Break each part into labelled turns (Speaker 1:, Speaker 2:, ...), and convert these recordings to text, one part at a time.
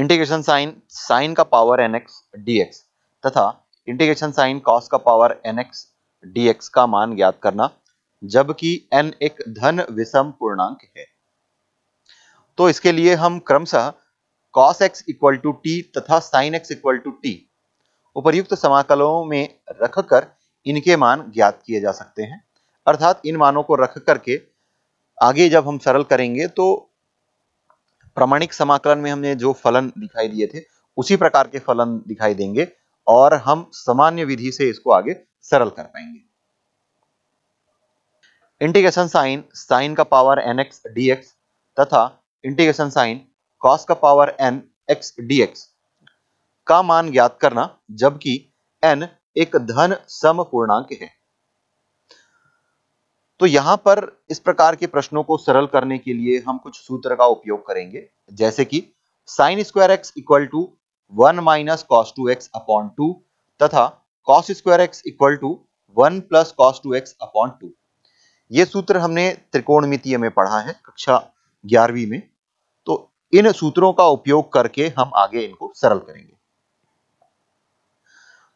Speaker 1: integration sign sine का power N X D X तथा integration sine cos का power N X D X का मान ज्ञात करना जबकि एन एक धन विषम पूर्णांक है तो इसके लिए हम क्रमशः cos x equal to T तथा sine x equal to T उपर्युक्त समाकलों में रखकर इनके मान ज्ञात किए जा सकते हैं अर्थात इन मानों को रख करके आगे जब हम सरल करेंगे तो प्रमाणिक समाकलन में हमने जो फलन दिखाई दिए थे उसी प्रकार के फलन दिखाई देंगे और हम सामान्य विधि से इसको आगे सरल कर पाएंगे इंटीग्रेशन साइन साइन का power N X D X तथा इंटीग्रेशन साइन कॉस का power N X D X का मान ज्ञात करना जबकि एन एक धन सम पूर्णांक है तो यहां पर इस प्रकार के प्रश्नों को सरल करने के लिए हम कुछ सूत्र का उपयोग करेंगे जैसे कि sine square X equal to one minus cos two x upon two तथा cos square X equal to one plus cos two x upon two ये सूत्र हमने त्रिकोणमितीय में पढ़ा है कक्षा ग्यारहवीं में तो इन सूत्रों का उपयोग करके हम आगे इनको सरल करेंगे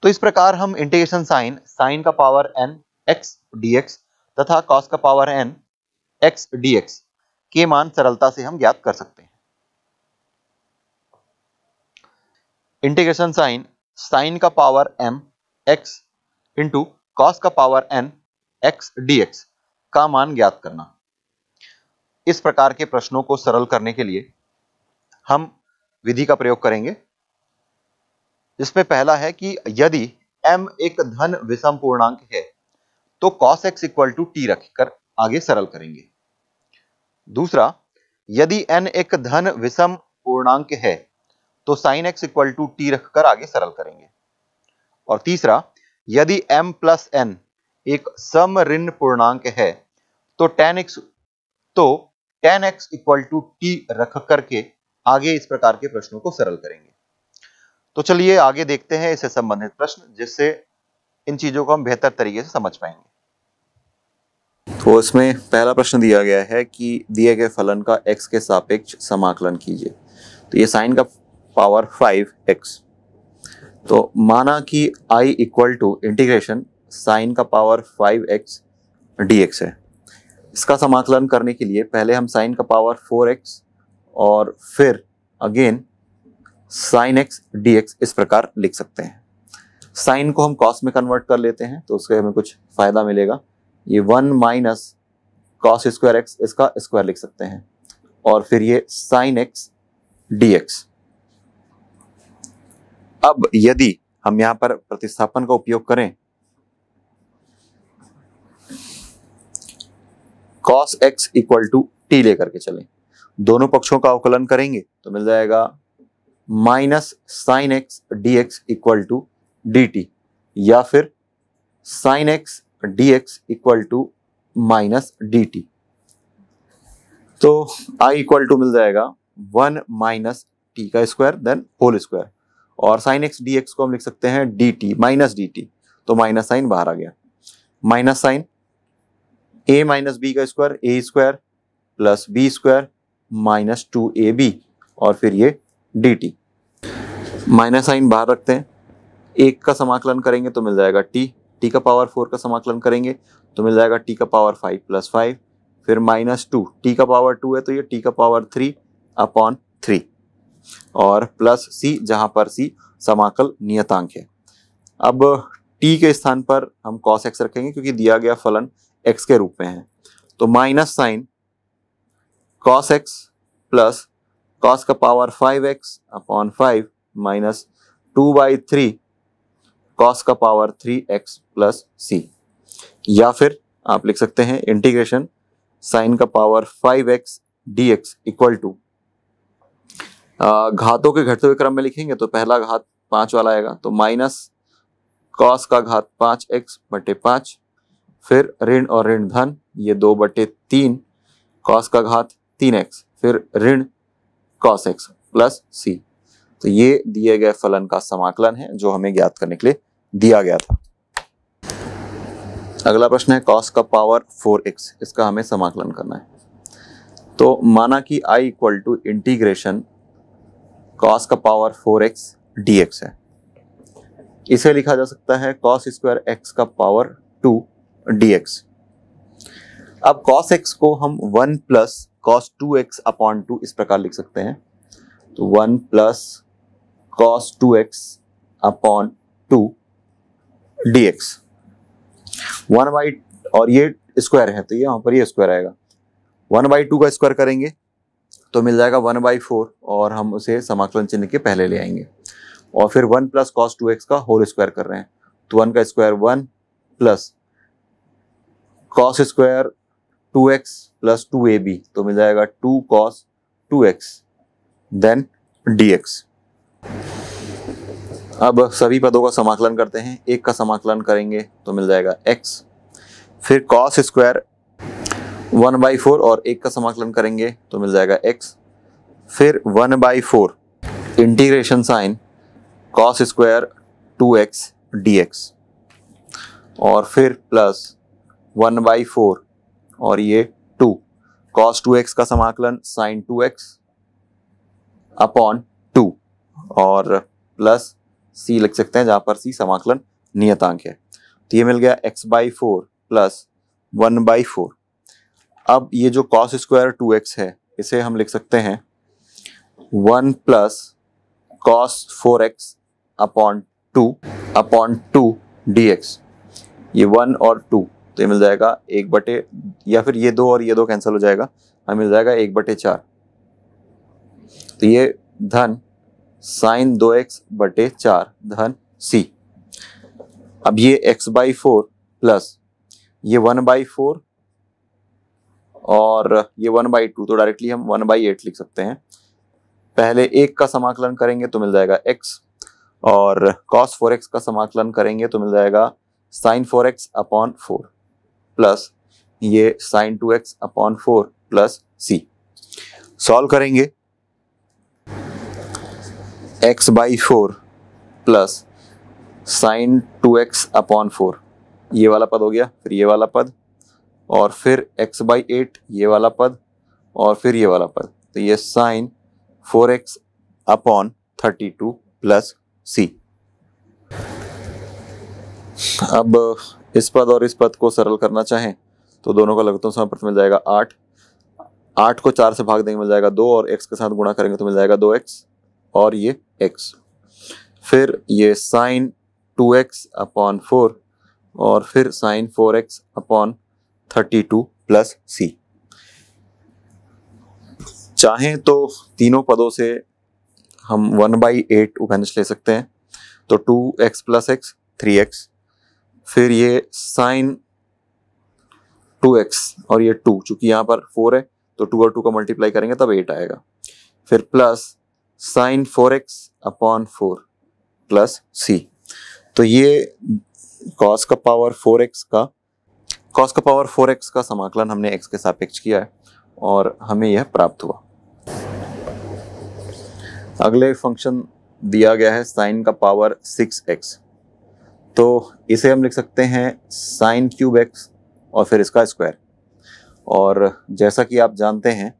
Speaker 1: तो इस प्रकार हम इंटीग्रेशन साइन साइन का पावर एन एक्स डीएक्स तथा कॉस का power N X D X के मान सरलता से हम ज्ञात कर सकते हैं इंटीग्रेशन साइन साइन का power M X into cos का power N X D X का मान ज्ञात करना इस प्रकार के प्रश्नों को सरल करने के लिए हम विधि का प्रयोग करेंगे इसमें पहला है कि यदि m एक धन विषम पूर्णांक है तो cos x equal to T रखकर आगे सरल करेंगे दूसरा यदि एन एक धन विषम पूर्णांक है तो sine x equal to T रखकर आगे सरल करेंगे और तीसरा यदि m प्लस एन एक सम ऋण पूर्णांक है तो tan x तो tan x equal to T रख करके आगे इस प्रकार के प्रश्नों को सरल करेंगे तो चलिए आगे देखते हैं इससे संबंधित प्रश्न जिससे इन चीजों को हम बेहतर तरीके से समझ पाएंगे तो इसमें पहला प्रश्न दिया गया है कि दिए गए फलन का x के सापेक्ष समाकलन कीजिए तो ये साइन का पावर 5x तो माना कि i equal to integration sine का पावर 5x dx है इसका समाकलन करने के लिए पहले हम साइन का पावर 4x और फिर अगेन साइन एक्स डी इस प्रकार लिख सकते हैं साइन को हम कॉस में कन्वर्ट कर लेते हैं तो उसके हमें कुछ फ़ायदा मिलेगा ये one minus cos square X इसका स्क्वायर लिख सकते हैं और फिर ये साइन एक्स डी एक्स अब यदि हम यहां पर प्रतिस्थापन का उपयोग करें cos x equal to T लेकर के चलें दोनों पक्षों का अवकलन करेंगे तो मिल जाएगा minus sine x D x equal to D T या फिर sine X dx equal to minus D T तो i इक्वल टू मिल जाएगा वन माइनस टी का स्क्वायर देन होल स्क्वायर और साइन एक्स डी एक्स को हम लिख सकते हैं D T minus D T तो माइनस साइन बाहर आ गया minus sine A minus B का स्क्वायर ए square plus B square minus two ए बी और फिर ये डी टी माइनस साइन बाहर रखते हैं एक का समाकलन करेंगे तो मिल जाएगा टी टी का पावर फोर का समाकलन करेंगे तो मिल जाएगा टी का पावर फाइव प्लस फाइव फिर माइनस टू टी का पावर टू है तो ये टी का पावर थ्री अपॉन थ्री और प्लस सी जहां पर सी समाकल नियतांक है अब टी के स्थान पर हम कॉस एक्स रखेंगे क्योंकि दिया गया फलन एक्स के रूप में है तो minus sine cos x plus cos का power five x upon five minus two by three cos का power three x plus C या फिर आप लिख सकते हैं इंटीग्रेशन साइन का power five X D x equal to घातों के घटते हुए क्रम में लिखेंगे तो पहला घात पांच वाला आएगा तो माइनस कॉस का घात पांच एक्स बटे पांच फिर ऋण और ऋण धन ये दो बटे तीन कॉस का घात तीन एक्स फिर ऋण कॉस एक्स प्लस सी तो ये दिए गए फलन का समाकलन है जो हमें ज्ञात करने के लिए दिया गया था अगला प्रश्न है कॉस का पावर फोर एक्स इसका हमें समाकलन करना है तो माना कि I equal to integration cos का power four x D X है इसे लिखा जा सकता है कॉस स्क्वायर एक्स का पावर टू डी एक्स अब कॉस एक्स को हम one plus cos two x upon two इस प्रकार लिख सकते हैं तो one plus cos two x upon two D X one by और ये स्क्वायर है तो ये यहाँ पर ये स्क्वायर आएगा वन बाई टू का स्क्वायर करेंगे तो मिल जाएगा वन बाई फोर और हम उसे समाकलन चिन्ह के पहले ले आएंगे और फिर one plus cos two x का होल स्क्वायर कर रहे हैं तो वन का square one plus cos square two X plus two A B तो मिल जाएगा two cos two X then D x अब सभी पदों का समाकलन करते हैं एक का समाकलन करेंगे तो मिल जाएगा एक्स फिर cos square one by four और एक का समाकलन करेंगे तो मिल जाएगा एक्स फिर one by four integration sine cos square two x D x और फिर प्लस वन बाई फोर और ये टू कॉस टू एक्स का समाकलन sine two x upon two और प्लस सी लिख सकते हैं जहां पर सी समाकलन नियतांक है तो ये मिल गया X by four plus one by four अब ये जो कॉस स्क्वायर टू एक्स है इसे हम लिख सकते हैं one plus cos four x upon two upon two D x ये वन और टू तो ये मिल जाएगा एक बटे या फिर ये दो और ये दो कैंसिल हो जाएगा हमें मिल जाएगा एक बटे चार तो ये धन साइन दो एक्स बटे चार धन सी अब ये एक्स बाई फोर प्लस ये वन बाई फोर और ये वन बाई टू तो डायरेक्टली हम वन बाई एट लिख सकते हैं पहले एक का समाकलन करेंगे तो मिल जाएगा एक्स और कॉस फोर एक्स का समाकलन करेंगे तो मिल जाएगा sine four x upon four plus ये sine two x upon four plus C solve करेंगे X by four plus sine two x upon four ये वाला पद हो गया फिर ये वाला पद और फिर एक्स बाई एट ये वाला पद और फिर ये वाला पद तो ये sine four x upon thirty two plus C अब इस पद और इस पद को सरल करना चाहें तो दोनों का लगता हूँ मिल जाएगा आठ आठ को चार से भाग देंगे मिल जाएगा दो और एक्स के साथ गुणा करेंगे तो मिल जाएगा दो एक्स और ये एक्स फिर ये sine two x upon four और फिर sine four x upon thirty two plus C चाहें तो तीनों पदों से हम वन बाई एट उभनश ले सकते हैं तो two X plus X three x फिर ये साइन टू एक्स और ये टू चूंकि यहाँ पर फोर है तो टू और टू का मल्टीप्लाई करेंगे तब एट आएगा फिर plus sine four x upon four plus c तो ये कॉस का पावर फोर एक्स का कॉस का पावर फोर एक्स का समाकलन हमने एक्स के सापेक्ष किया है और हमें यह प्राप्त हुआ अगले फंक्शन दिया गया है साइन का पावर सिक्स एक्स तो इसे हम लिख सकते हैं साइन क्यूब एक्स और फिर इसका स्क्वायर और जैसा कि आप जानते हैं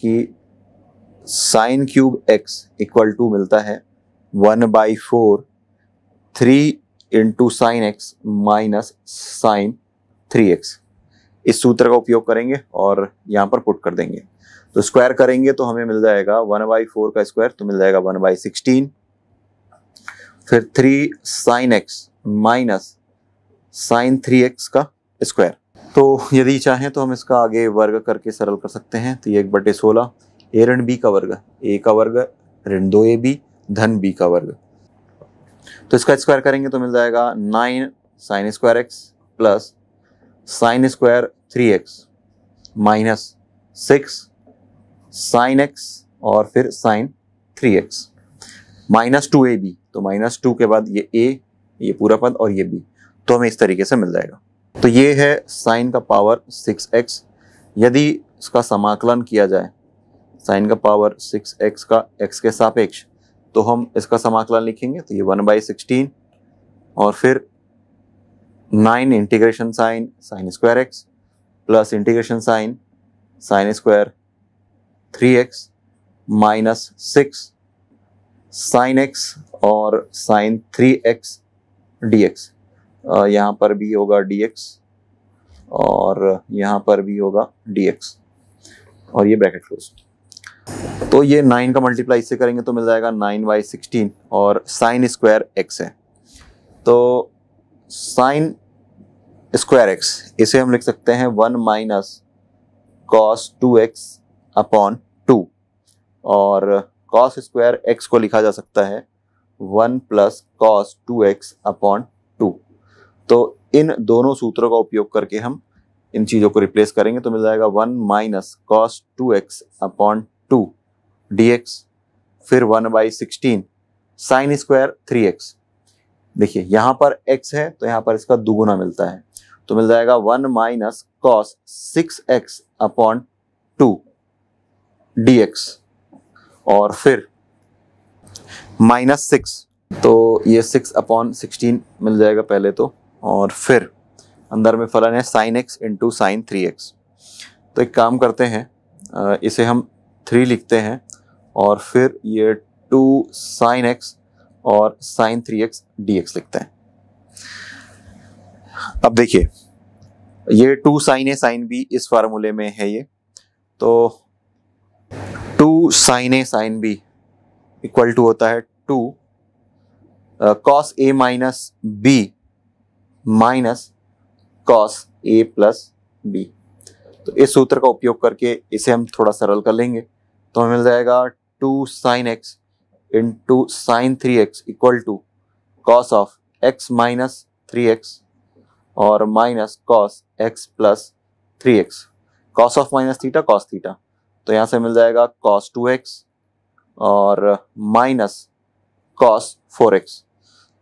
Speaker 1: कि sine cube x equal to मिलता है one by four three into sine x minus sine three x इस सूत्र का उपयोग करेंगे और यहां पर पुट कर देंगे तो स्क्वायर करेंगे तो हमें मिल जाएगा वन बाई फोर का स्क्वायर तो मिल जाएगा वन बाई सिक्सटीन फिर three sine x minus sine three x का स्क्वायर तो यदि चाहें तो हम इसका आगे वर्ग करके सरल कर सकते हैं तो ये एक बटे सोलह ए ऋण बी का वर्ग ए का वर्ग ऋण दो ए बी धन बी का वर्ग तो इसका स्क्वायर करेंगे तो मिल जाएगा nine sine square x plus sine square three x minus six sine x और फिर sine three x minus two A B तो माइनस टू के बाद ये ए ये पूरा पद और ये बी तो हमें इस तरीके से मिल जाएगा तो ये है साइन का पावर सिक्स एक्स यदि इसका समाकलन किया जाए साइन का पावर सिक्स एक्स का एक्स के सापेक्ष तो हम इसका समाकलन लिखेंगे तो ये वन बाई सिक्सटीन और फिर nine integration sign sine square x plus integration sign sine square three x minus six sine x और sine three x D x यहाँ पर भी होगा डी एक्स और यहाँ पर भी होगा डी एक्स और ये ब्रैकेट क्लोज तो ये नाइन का मल्टीप्लाई इससे करेंगे तो मिल जाएगा नाइन बाई सिक्सटीन और साइन स्क्वायर एक्स है तो साइन स्क्वायर एक्स इसे हम लिख सकते हैं one minus cos two x upon two और कॉस स्क्वायर एक्स को लिखा जा सकता है one plus cos two x upon two तो इन दोनों सूत्रों का उपयोग करके हम इन चीज़ों को रिप्लेस करेंगे तो मिल जाएगा one minus cos two x upon two D x फिर one by sixteen sine square three x देखिए यहां पर x है तो यहाँ पर इसका दुगुना मिलता है तो मिल जाएगा one minus cos six x upon two D x और फिर माइनस सिक्स तो ये सिक्स अपॉन सिक्सटीन मिल जाएगा पहले तो और फिर अंदर में फलन है sine x into sine three x तो एक काम करते हैं इसे हम थ्री लिखते हैं और फिर ये टू साइन एक्स और sine three x D x लिखते हैं अब देखिए ये two sine a sine b इस फार्मूले में है ये तो two sine a sine b equal to होता है to cos a minus b minus cos a plus b तो इस सूत्र का उपयोग करके इसे हम थोड़ा सरल कर लेंगे तो हमें मिल जाएगा two sine x into sine three x equal to cos of x minus three x और minus cos x plus three x cos of minus theta cos theta तो यहाँ से मिल जाएगा कॉस टू एक्स और minus cos four x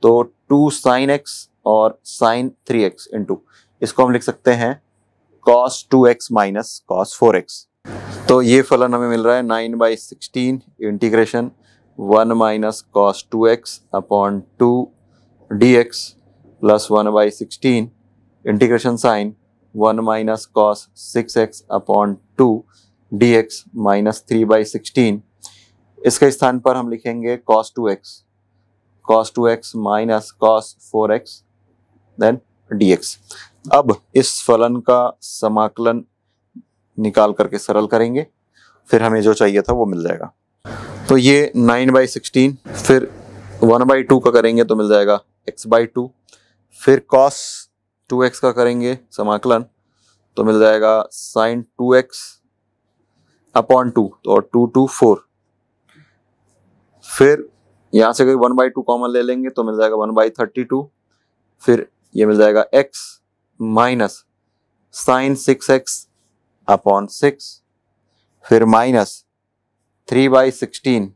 Speaker 1: तो two sine x और sine three x into इसको हम लिख सकते हैं cos two x minus cos four x तो ये फलन हमें मिल रहा है nine by sixteen integration one minus cos two x upon two D x plus one by sixteen integration sign one minus cos six x upon two D x minus three by sixteen इसके स्थान पर हम लिखेंगे cos two x cos two x minus cos four x then D x अब इस फलन का समाकलन निकाल करके सरल करेंगे फिर हमें जो चाहिए था वो मिल जाएगा तो ये नाइन बाई सिक्सटीन फिर वन बाई टू का करेंगे तो मिल जाएगा एक्स बाई टू फिर कॉस टू एक्स का करेंगे समाकलन तो मिल जाएगा sine two x upon two तो और टू टू फोर फिर यहाँ से कोई वन बाई टू कॉमन ले लेंगे तो मिल जाएगा वन बाई थर्टी टू फिर ये मिल जाएगा x minus sine six x upon six फिर minus three by sixteen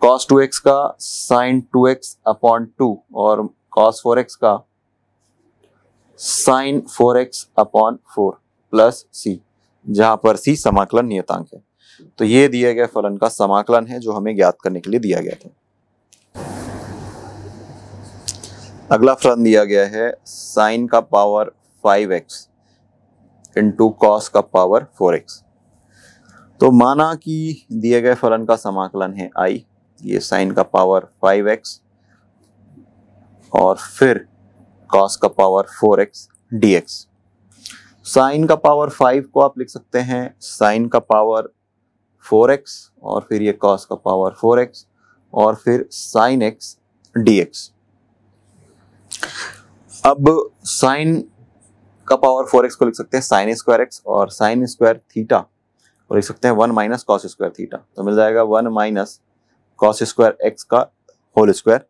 Speaker 1: cos two x का sine two x upon two और कॉस फोर एक्स का sine four x upon four plus सी जहां पर सी समाकलन नियतांक है तो ये दिए गए फलन का समाकलन है जो हमें ज्ञात करने के लिए दिया गया था अगला फलन दिया गया है साइन का power five x into cos का पावर फोर एक्स तो माना कि दिए गए फलन का समाकलन है आई ये साइन का पावर फाइव एक्स और फिर कॉस का power four x D x sine का पावर फाइव को आप लिख सकते हैं साइन का पावर फोर एक्स और फिर ये कॉस का पावर फोर एक्स और फिर साइन एक्स डी एक्स अब साइन का पावर फोर एक्स को लिख सकते हैं साइन स्क्वायर एक्स और साइन स्क्वायर थीटा को लिख सकते हैं one minus cos square theta तो मिल जाएगा one minus cos square x का होल स्क्वायर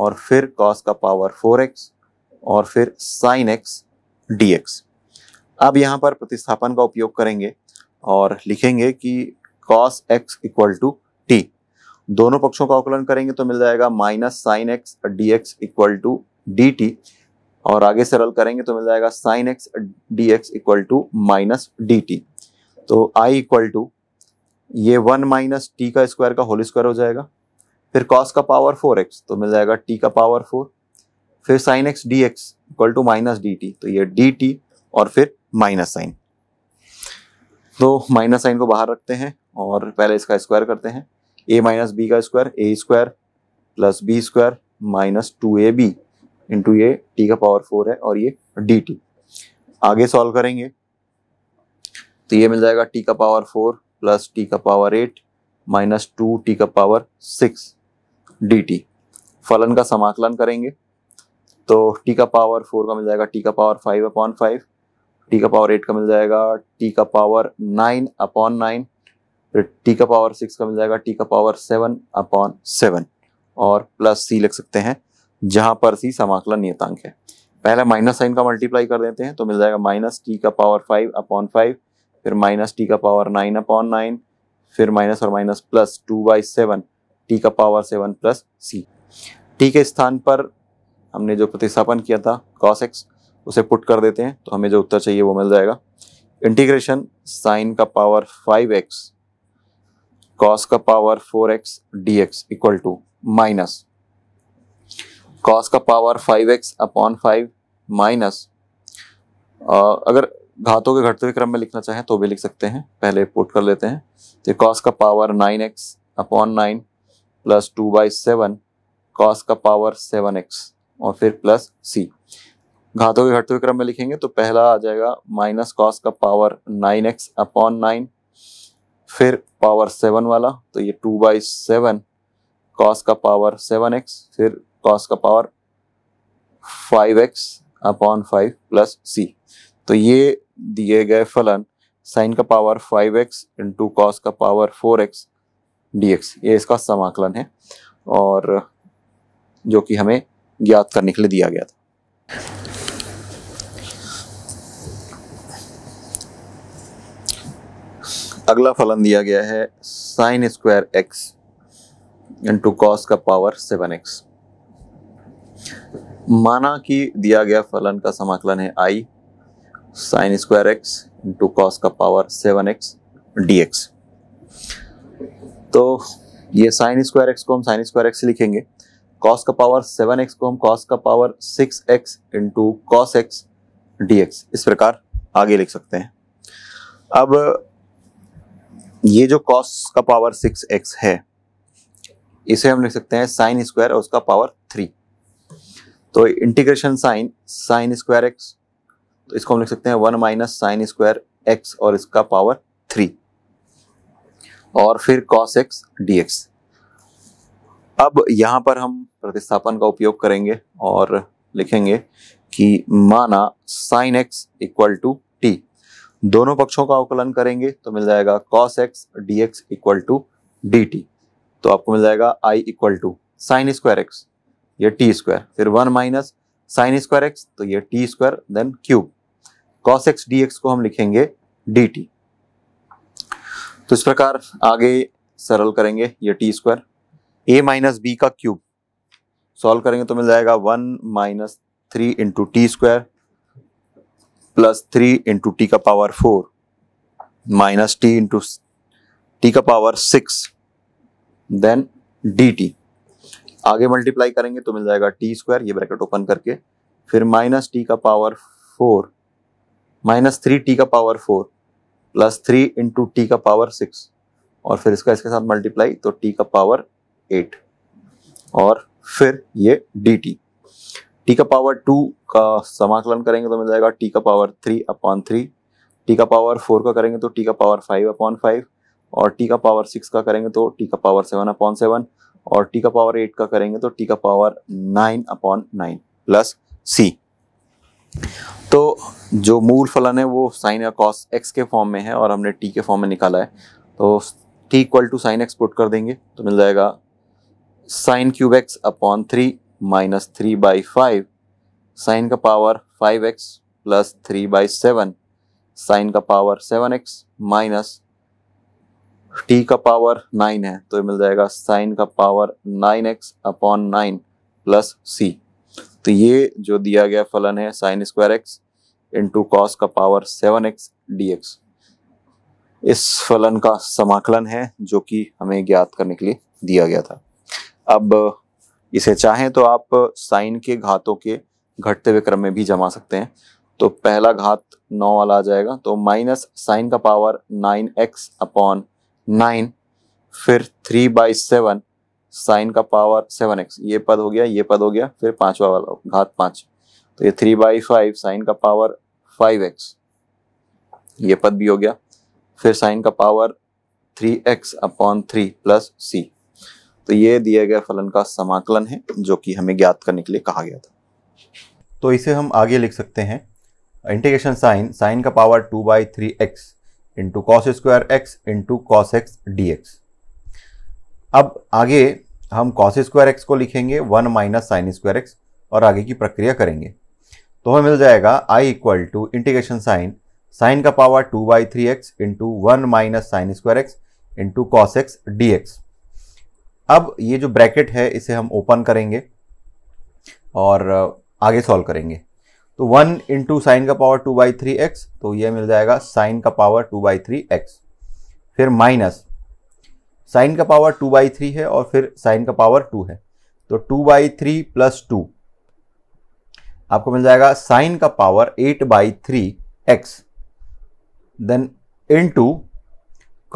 Speaker 1: और फिर कॉस का पावर फोर एक्स और फिर साइन एक्स डी एक्स अब यहाँ पर प्रतिस्थापन का उपयोग करेंगे और लिखेंगे कि cos x equal to t दोनों पक्षों का आकलन करेंगे तो मिल जाएगा minus sine x D x equal to D t और आगे से सरल करेंगे तो मिल जाएगा sine x D x equal to minus D T तो आई इक्वल टू ये वन माइनस टी का स्क्वायर का होल स्क्वायर हो जाएगा फिर कॉस का पावर फोर एक्स तो मिल जाएगा टी का पावर फोर फिर sine x D x equal to minus D T तो ये डी टी और फिर माइनस साइन तो माइनस साइन को बाहर रखते हैं और पहले इसका स्क्वायर करते हैं ए माइनस बी का स्क्वायर ए square plus B square minus two ए बी इंटू ये टी का पावर फोर है और ये डी टी आगे सॉल्व करेंगे तो ये मिल जाएगा टी का पावर फोर प्लस टी का power eight minus two T का पावर सिक्स डी टी फलन का समाकलन करेंगे तो टी का पावर फोर का मिल जाएगा टी का power five upon five t का पावर एट का मिल जाएगा टी का पावर नाइन अपॉन नाइन फिर टी का पावर सिक्स का मिल जाएगा टी का पावर सेवन अपॉन सेवन और प्लस सी लिख सकते हैं जहां पर सी समाकलन नियतांक है पहले माइनस साइन का मल्टीप्लाई कर देते हैं तो मिल जाएगा माइनस टी का पावर फाइव अपॉन फाइव फिर माइनस टी का पावर नाइन अपॉन नाइन फिर माइनस और minus plus two by seven t का power seven plus c t के स्थान पर हमने जो प्रतिस्थापन किया था कॉस एक्स उसे पुट कर देते हैं तो हमें जो उत्तर चाहिए वो मिल जाएगा इंटीग्रेशन साइन का पावर फाइव एक्स कॉस का power four x D x equal to minus cos का power five x upon five minus अगर घातों के घटते हुए क्रम में लिखना चाहें तो भी लिख सकते हैं पहले पुट कर लेते हैं तो कॉस का power nine x upon nine plus two by seven cos का पावर सेवन एक्स और फिर प्लस सी घातों के घटते हुए क्रम में लिखेंगे तो पहला आ जाएगा माइनस कॉस का power nine x upon nine फिर पावर सेवन वाला तो ये टू बाई सेवन कॉस का पावर सेवन एक्स फिर कॉस का power five x upon five plus c तो ये दिए गए फलन साइन का power five x into cos का power four x D x ये इसका समाकलन है और जो कि हमें ज्ञात करने के लिए दिया गया था अगला फलन दिया गया है sine square x into cos का पावर सेवन एक्स माना कि दिया गया फलन का समाकलन है I sine square x into cos का power seven x D x तो ये साइन स्क्वायर एक्स को हम साइन स्क्वायर एक्स लिखेंगे कॉस का पावर सेवन एक्स को हम कॉस का power six x into cos x D x इस प्रकार आगे लिख सकते हैं अब ये जो कॉस का पावर सिक्स एक्स है इसे हम लिख सकते हैं साइन स्क्वायर और उसका पावर थ्री तो integration sign sine square x तो इसको हम लिख सकते हैं one minus sine square x और इसका पावर थ्री और फिर कॉस एक्स डी एक्स अब यहां पर हम प्रतिस्थापन का उपयोग करेंगे और लिखेंगे कि माना sine x equal to t दोनों पक्षों का अवकलन करेंगे तो मिल जाएगा cos x D x equal to D T तो आपको मिल जाएगा I equal to sine square x ये टी स्क्वायर फिर one minus sine square x तो ये t square then cube cos x D x को हम लिखेंगे डी टी तो इस प्रकार आगे सरल करेंगे ये t square a minus B का क्यूब सॉल्व करेंगे तो मिल जाएगा one minus three into t square plus three into t का power four minus t into t का power six then d t आगे मल्टीप्लाई करेंगे तो मिल जाएगा टी स्क्वायर ये ब्रैकेट ओपन करके फिर माइनस टी का power four minus three t का power four plus three into t का पावर सिक्स और फिर इसका इसके साथ मल्टीप्लाई तो टी का पावर एट और फिर ये डी टी टी का पावर टू का समाकलन करेंगे तो मिल जाएगा टी का power three upon three t का पावर फोर का करेंगे तो टी का पावर फाइव अपॉन फाइव और टी का पावर सिक्स का करेंगे तो टी का पावर सेवन अपॉन सेवन और टी का पावर एट का करेंगे तो टी का power nine upon nine plus c तो जो मूल फलन है वो साइन या कॉस एक्स के फॉर्म में है और हमने टी के फॉर्म में निकाला है तो t equal to sine x put कर देंगे तो मिल जाएगा sine cube x upon three minus three by five sine का power five x plus three by seven sine का power seven x minus T का पावर नाइन है तो ये मिल जाएगा साइन का power nine x upon nine plus c तो ये जो दिया गया फलन है sine square x into cos का power seven x D x इस फलन का समाकलन है जो कि हमें ज्ञात करने के लिए दिया गया था अब इसे चाहें तो आप साइन के घातों के घटते हुए क्रम में भी जमा सकते हैं तो पहला घात नौ वाला आ जाएगा तो माइनस साइन का power nine x upon nine फिर थ्री बाई सेवन साइन का पावर सेवन एक्स ये पद हो गया ये पद हो गया फिर पांचवा वाला घात पांच तो ये थ्री बाई फाइव साइन का पावर फाइव एक्स ये पद भी हो गया फिर साइन का power three x upon three plus c तो ये दिए गए फलन का समाकलन है जो कि हमें ज्ञात करने के लिए कहा गया था तो इसे हम आगे लिख सकते हैं इंटीग्रेशन साइन साइन का power two by three x into cos square x into cos x D x अब आगे हम कॉस स्क्वायर एक्स को लिखेंगे one minus sine square x और आगे की प्रक्रिया करेंगे तो हमें मिल जाएगा I equal to integration sign sine का power two by three x into one minus sine square x into cos x D x अब ये जो ब्रैकेट है इसे हम ओपन करेंगे और आगे सॉल्व करेंगे तो वन इंटू साइन का power two by three x तो ये मिल जाएगा साइन का power two by three x फिर माइनस साइन का पावर टू बाई थ्री है और फिर साइन का पावर टू है तो two by three plus two आपको मिल जाएगा साइन का power eight by three x then into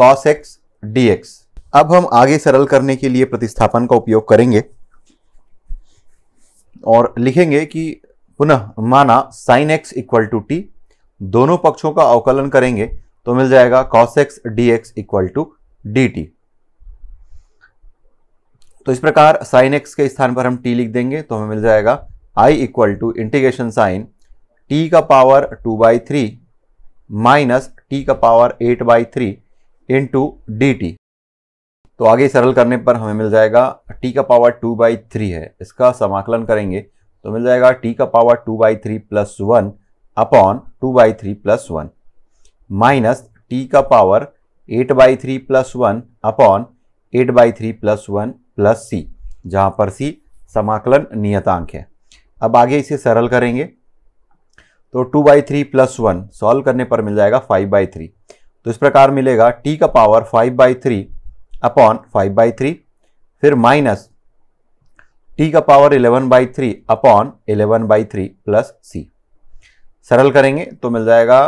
Speaker 1: cos x D x अब हम आगे सरल करने के लिए प्रतिस्थापन का उपयोग करेंगे और लिखेंगे कि पुनः माना sine x equal to t दोनों पक्षों का अवकलन करेंगे तो मिल जाएगा cos x D x equal to D T तो इस प्रकार साइन एक्स के स्थान पर हम टी लिख देंगे तो हमें मिल जाएगा I equal to integration sign t का power two by three minus T का power eight by three into d T तो आगे सरल करने पर हमें मिल जाएगा टी का पावर टू बाई थ्री है इसका समाकलन करेंगे तो मिल जाएगा टी का power two by three plus one upon two by three plus one minus T का power eight by three plus one upon eight by three plus one plus सी जहां पर सी समाकलन नियतांक है अब आगे इसे सरल करेंगे तो two by three plus one solve करने पर मिल जाएगा फाइव बाई थ्री तो इस प्रकार मिलेगा टी का power five by three upon five by three फिर माइनस टी का power 11 by three upon eleven by three plus c सरल करेंगे तो मिल जाएगा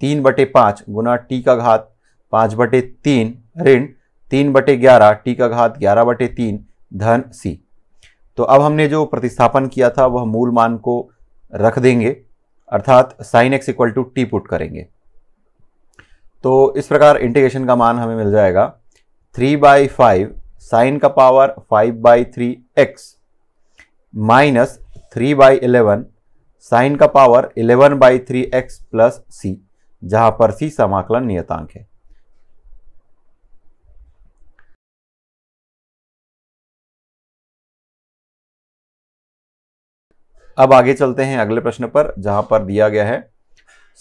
Speaker 1: तीन बटे पाँच गुना टी का घात पाँच बटे तीन ऋण तीन बटे ग्यारह टी का घात ग्यारह बटे तीन धन सी तो अब हमने जो प्रतिस्थापन किया था वह मूल मान को रख देंगे अर्थात sine x equal to t put करेंगे तो इस प्रकार इंटीग्रेशन का मान हमें मिल जाएगा थ्री बाई फाइव साइन का power five by three x minus three by eleven sine का power eleven by three x plus सी जहां पर सी समाकलन नियतांक है अब आगे चलते हैं अगले प्रश्न पर जहां पर दिया गया है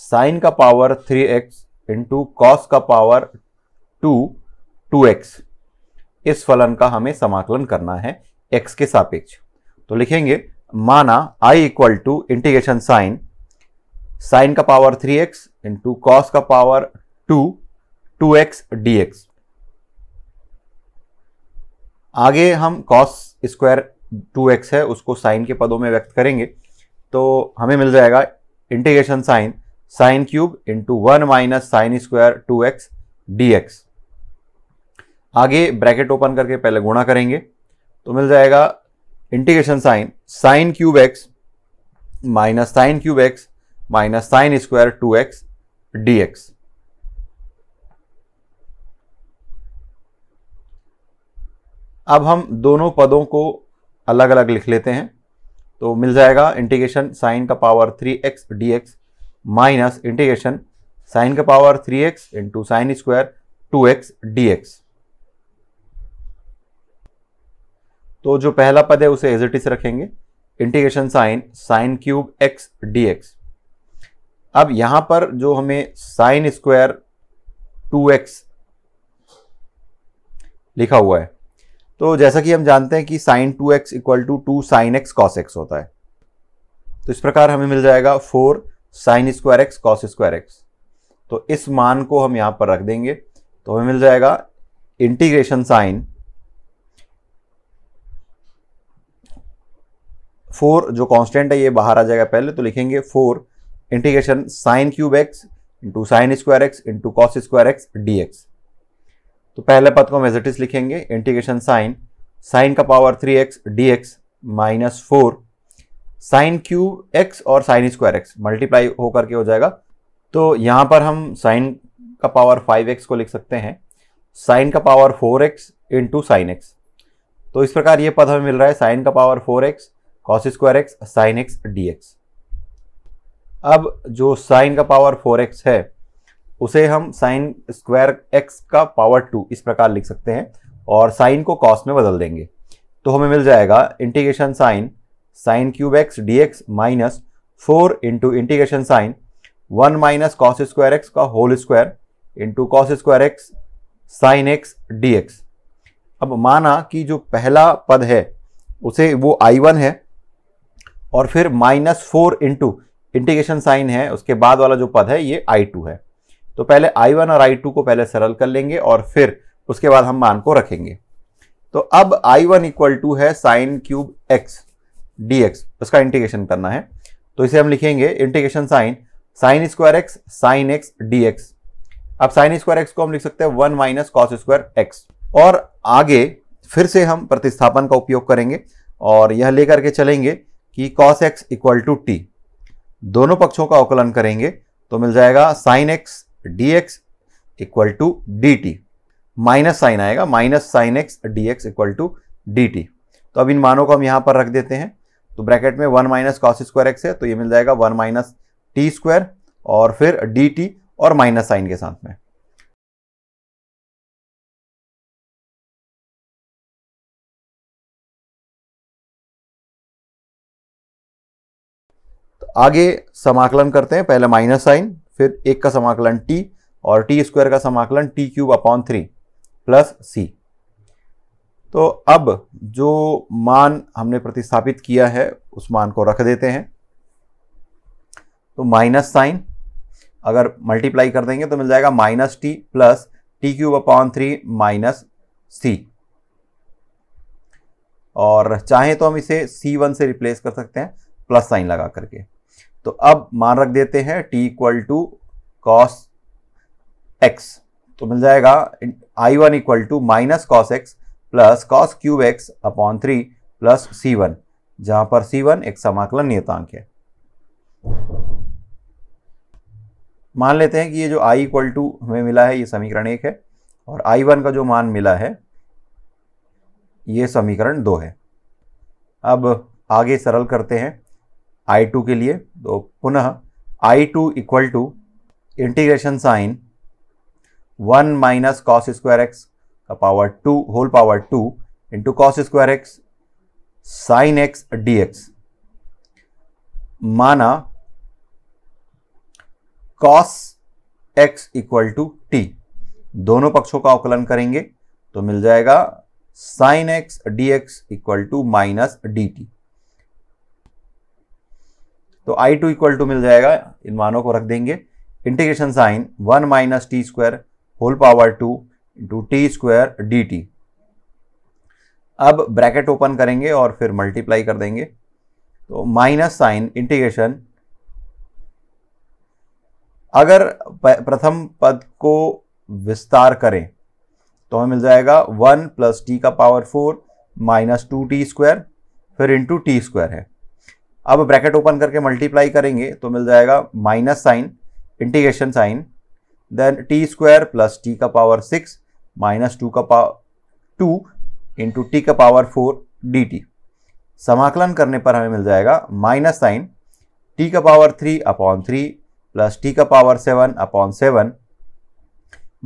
Speaker 1: साइन का power three x into cos का पावर टू टू एक्स इस फलन का हमें समाकलन करना है एक्स के सापेक्ष तो लिखेंगे माना I equal to integration sign sine का power three x into cos का power two two x D x आगे हम कॉस स्क्वायर टू एक्स है उसको साइन के पदों में व्यक्त करेंगे तो हमें मिल जाएगा integration sign sine cube into one minus sine square two x D x आगे ब्रैकेट ओपन करके पहले गुणा करेंगे तो मिल जाएगा integration sign sine cube x minus sine cube x minus sine square two x D x अब हम दोनों पदों को अलग अलग लिख लेते हैं तो मिल जाएगा इंटीग्रेशन साइन का power three x D x minus integration sine का power three x into sine square two x D x तो जो पहला पद है उसे एज इट इज रखेंगे integration sign sine cube x D x अब यहां पर जो हमें साइन स्क्वायर टू एक्स लिखा हुआ है तो जैसा कि हम जानते हैं कि sine two x equal to two sine x cos x होता है तो इस प्रकार हमें मिल जाएगा four sine square x cos square x तो इस मान को हम यहां पर रख देंगे तो हमें मिल जाएगा इंटीग्रेशन साइन फोर जो कांस्टेंट है ये बाहर आ जाएगा पहले तो लिखेंगे four integration sine cube x into sine square x into cos square X D x तो पहले पद को हम लिखेंगे इंटीग्रेशन साइन साइन का power three x D x minus four sine cube X और साइन स्क्वायर एक्स मल्टीप्लाई होकर के हो जाएगा तो यहाँ पर हम साइन का पावर फाइव एक्स को लिख सकते हैं साइन का power four x into sine x तो इस प्रकार ये पद हमें मिल रहा है साइन का power four x cos square x sine x D x अब जो साइन का पावर फोर एक्स है उसे हम साइन स्क्वायर एक्स का पावर टू इस प्रकार लिख सकते हैं और साइन को कॉस में बदल देंगे तो हमें मिल जाएगा integration sign sine cube x D x minus four into integration sign one minus cos square x का whole square into cos square x sine x D x अब माना कि जो पहला पद है उसे वो आई वन है और फिर minus four into integration sign है उसके बाद वाला जो पद है ये आई टू है तो पहले आई वन और आई टू को पहले सरल कर लेंगे और फिर उसके बाद हम मान को रखेंगे तो अब आई वन इक्वल टू है sine cube x D x उसका इंटीग्रेशन करना है तो इसे हम लिखेंगे integration sign sine square x sine x D x अब साइन स्क्वायर एक्स को हम लिख सकते हैं one minus cos square x और आगे फिर से हम प्रतिस्थापन का उपयोग करेंगे और यह लेकर के चलेंगे कि cos x equal to t दोनों पक्षों का अवकलन करेंगे तो मिल जाएगा sine x D x equal to D T minus sign आएगा minus sine x D x equal to D T तो अब इन मानों को हम यहां पर रख देते हैं तो ब्रैकेट में one minus cos square x है तो ये मिल जाएगा वन माइनस टी स्क्वायर और फिर डी टी और माइनस साइन के साथ में तो आगे समाकलन करते हैं पहले माइनस साइन फिर एक का समाकलन टी और टी स्क्वायर का समाकलन t cube upon three plus c तो अब जो मान हमने प्रतिस्थापित किया है उस मान को रख देते हैं तो माइनस साइन अगर मल्टीप्लाई कर देंगे तो मिल जाएगा minus t plus t cube upon three minus c और चाहें तो हम इसे सी वन से रिप्लेस कर सकते हैं प्लस साइन लगा करके तो अब मान रख देते हैं t equal to cos x तो मिल जाएगा I one equal to minus cos x plus cos cube x upon three plus C one जहां पर सी वन एक समाकलन नियतांक है मान लेते हैं कि ये जो i इक्वल टू हमें मिला है ये समीकरण एक है और आई वन का जो मान मिला है ये समीकरण दो है अब आगे सरल करते हैं आई टू के लिए तो पुनः I two equal to integration sign one minus cos square x का power two whole power two into cos square x sine x D x माना cos x equal to t दोनों पक्षों का अवकलन करेंगे तो मिल जाएगा sine x D x equal to minus D T तो आई टू इक्वल टू मिल जाएगा इन मानों को रख देंगे integration sign one minus t square whole power two into t square d t अब ब्रैकेट ओपन करेंगे और फिर मल्टीप्लाई कर देंगे तो माइनस साइन इंटीग्रेशन अगर प्रथम पद को विस्तार करें तो हमें मिल जाएगा वन प्लस टी का power four minus two t square फिर इंटू टी स्क्वायर है अब ब्रैकेट ओपन करके मल्टीप्लाई करेंगे तो मिल जाएगा minus sign integration sign then t square plus t का पावर सिक्स माइनस टू का पावर टू इंटू टी का पावर फोर डी टी समाकलन करने पर हमें मिल जाएगा माइनस साइन टी का power three upon three plus t का power seven upon seven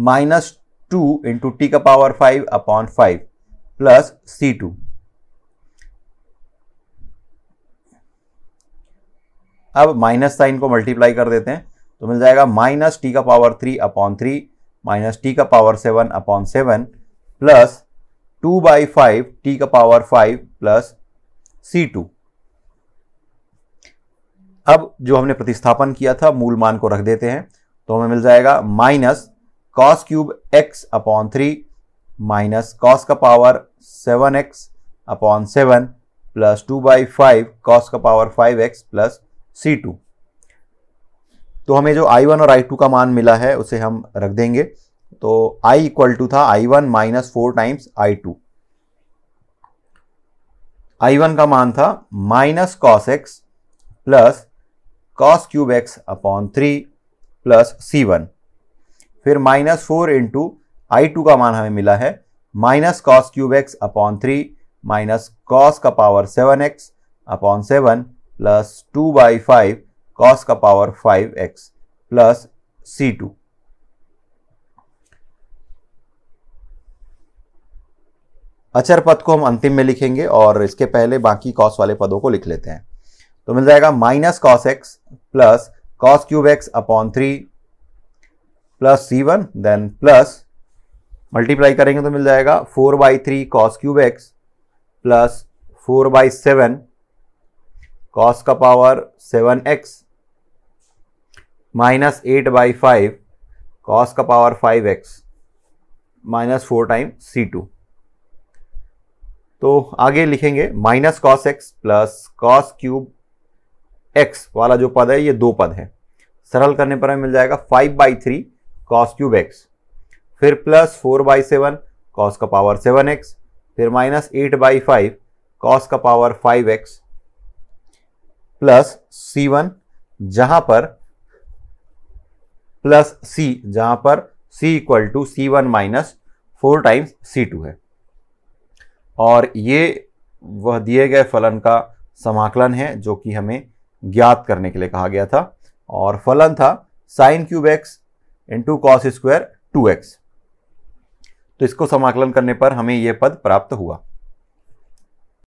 Speaker 1: minus two into t का power five upon five plus सी टू अब माइनस साइन को मल्टीप्लाई कर देते हैं तो मिल जाएगा माइनस टी का power three upon three minus T का power seven upon seven plus two by five t का पावर फाइव प्लस सी टू अब जो हमने प्रतिस्थापन किया था मूल मान को रख देते हैं तो हमें मिल जाएगा minus cos cube x upon three minus cos का power seven x upon seven plus two by five cos का पावर फाइव एक्स प्लस सी टू तो हमें जो आई वन और आई टू का मान मिला है उसे हम रख देंगे तो आई इक्वल टू था I one minus four times I two I one का मान था minus cos x plus cos cube x upon three plus सी वन फिर minus four into I two का मान हमें मिला है minus cos cube x upon three minus cos का power seven x upon seven plus two by five cos का power five x plus सी two अचर पद को हम अंतिम में लिखेंगे और इसके पहले बाकी कॉस वाले पदों को लिख लेते हैं तो मिल जाएगा minus cos x plus cos cube x upon three plus सी वन देन प्लस मल्टीप्लाई करेंगे तो मिल जाएगा four by three cos cube x plus four by seven cos का power seven x minus eight by five cos का power five x minus four time C two तो आगे लिखेंगे minus cos x plus cos cube x वाला जो पद है ये दो पद है सरल करने पर हमें मिल जाएगा five by three cos cube x फिर plus four by seven cos का पावर सेवन एक्स फिर minus eight by five cos का पावर फाइव एक्स प्लस सी वन जहां पर प्लस सी जहां पर C equal to C one minus four times C two है और ये वह दिए गए फलन का समाकलन है जो कि हमें ज्ञात करने के लिए कहा गया था और फलन था sine cube x into cos square two x तो इसको समाकलन करने पर हमें यह पद प्राप्त हुआ